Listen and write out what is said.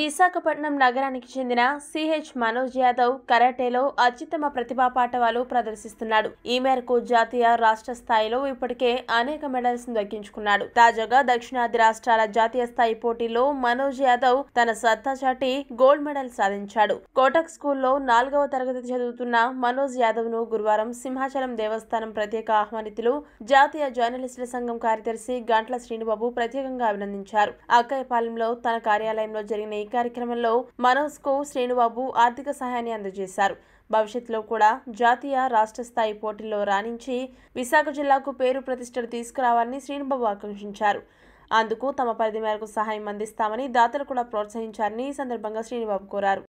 విశాఖపట్నం నగరానికి చెందిన సిహెచ్ మనోజ్ యాదవ్ కరాటేలో అత్యుత్తమ ప్రతిభా పాఠవాలు ప్రదర్శిస్తున్నాడు ఈ మేరకు జాతీయ రాష్ట్ర స్థాయిలో ఇప్పటికే అనేక మెడల్స్ దక్కించుకున్నాడు తాజాగా దక్షిణాది రాష్ట్రాల జాతీయ స్థాయి పోటీలో మనోజ్ యాదవ్ తన సత్తా చాటి గోల్డ్ మెడల్ సాధించాడు కోటక్ స్కూల్లో నాలుగవ తరగతి చదువుతున్న మనోజ్ యాదవ్ ను గురువారం సింహాచలం దేవస్థానం ప్రత్యేక ఆహ్వానితులు జాతీయ జర్నలిస్టుల సంఘం కార్యదర్శి గంట్ల శ్రీనుబాబు ప్రత్యేకంగా అభినందించారు అక్కయ్యపాలెంలో తన కార్యాలయంలో జరిగిన ఈ కార్యక్రమంలో మనోజ్ కు శ్రీనుబాబు ఆర్థిక సహాయాన్ని అందజేశారు భవిష్యత్తులో కూడా జాతీయ రాష్ట్ర స్థాయి పోటీల్లో రాణించి విశాఖ జిల్లాకు పేరు ప్రతిష్టలు తీసుకురావాలని శ్రీనుబాబు ఆకాంక్షించారు అందుకు తమ పరిధి మేరకు సహాయం అందిస్తామని దాతలు కూడా ప్రోత్సహించారని ఈ సందర్భంగా శ్రీనిబాబు కోరారు